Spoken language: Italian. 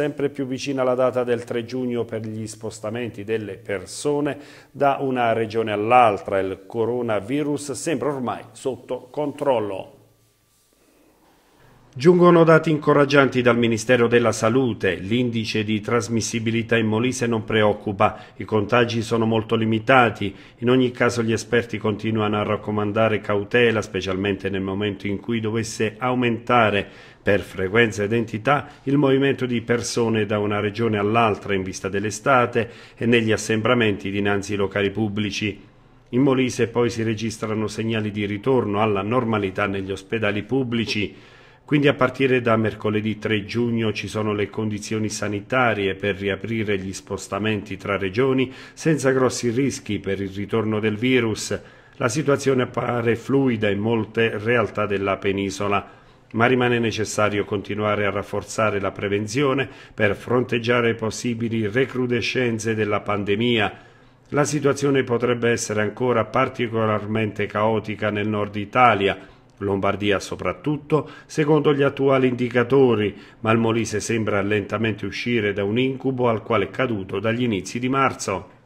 sempre più vicina la data del 3 giugno per gli spostamenti delle persone da una regione all'altra. Il coronavirus sembra ormai sotto controllo. Giungono dati incoraggianti dal Ministero della Salute, l'indice di trasmissibilità in Molise non preoccupa, i contagi sono molto limitati, in ogni caso gli esperti continuano a raccomandare cautela, specialmente nel momento in cui dovesse aumentare per frequenza ed entità il movimento di persone da una regione all'altra in vista dell'estate e negli assembramenti dinanzi ai locali pubblici. In Molise poi si registrano segnali di ritorno alla normalità negli ospedali pubblici, quindi a partire da mercoledì 3 giugno ci sono le condizioni sanitarie per riaprire gli spostamenti tra regioni senza grossi rischi per il ritorno del virus. La situazione appare fluida in molte realtà della penisola, ma rimane necessario continuare a rafforzare la prevenzione per fronteggiare possibili recrudescenze della pandemia. La situazione potrebbe essere ancora particolarmente caotica nel nord Italia, Lombardia soprattutto, secondo gli attuali indicatori, ma il Molise sembra lentamente uscire da un incubo al quale è caduto dagli inizi di marzo.